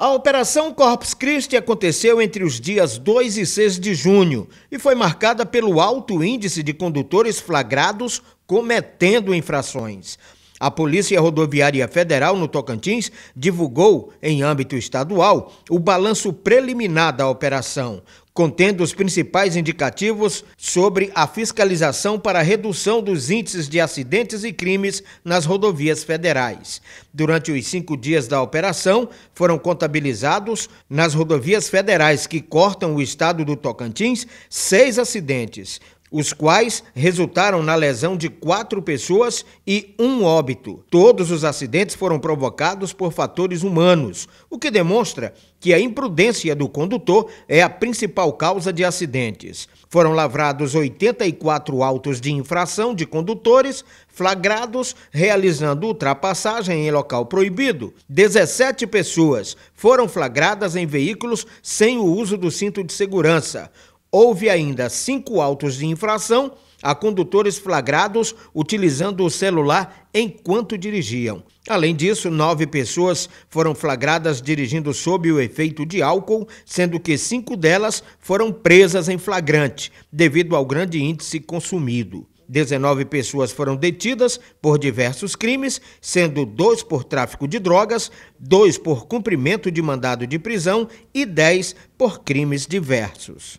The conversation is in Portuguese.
A Operação Corpus Christi aconteceu entre os dias 2 e 6 de junho e foi marcada pelo alto índice de condutores flagrados cometendo infrações. A Polícia Rodoviária Federal no Tocantins divulgou, em âmbito estadual, o balanço preliminar da operação, contendo os principais indicativos sobre a fiscalização para a redução dos índices de acidentes e crimes nas rodovias federais. Durante os cinco dias da operação, foram contabilizados, nas rodovias federais que cortam o estado do Tocantins, seis acidentes os quais resultaram na lesão de quatro pessoas e um óbito. Todos os acidentes foram provocados por fatores humanos, o que demonstra que a imprudência do condutor é a principal causa de acidentes. Foram lavrados 84 autos de infração de condutores flagrados realizando ultrapassagem em local proibido. 17 pessoas foram flagradas em veículos sem o uso do cinto de segurança. Houve ainda cinco autos de infração a condutores flagrados utilizando o celular enquanto dirigiam. Além disso, nove pessoas foram flagradas dirigindo sob o efeito de álcool, sendo que cinco delas foram presas em flagrante, devido ao grande índice consumido. 19 pessoas foram detidas por diversos crimes, sendo dois por tráfico de drogas, dois por cumprimento de mandado de prisão e 10 por crimes diversos.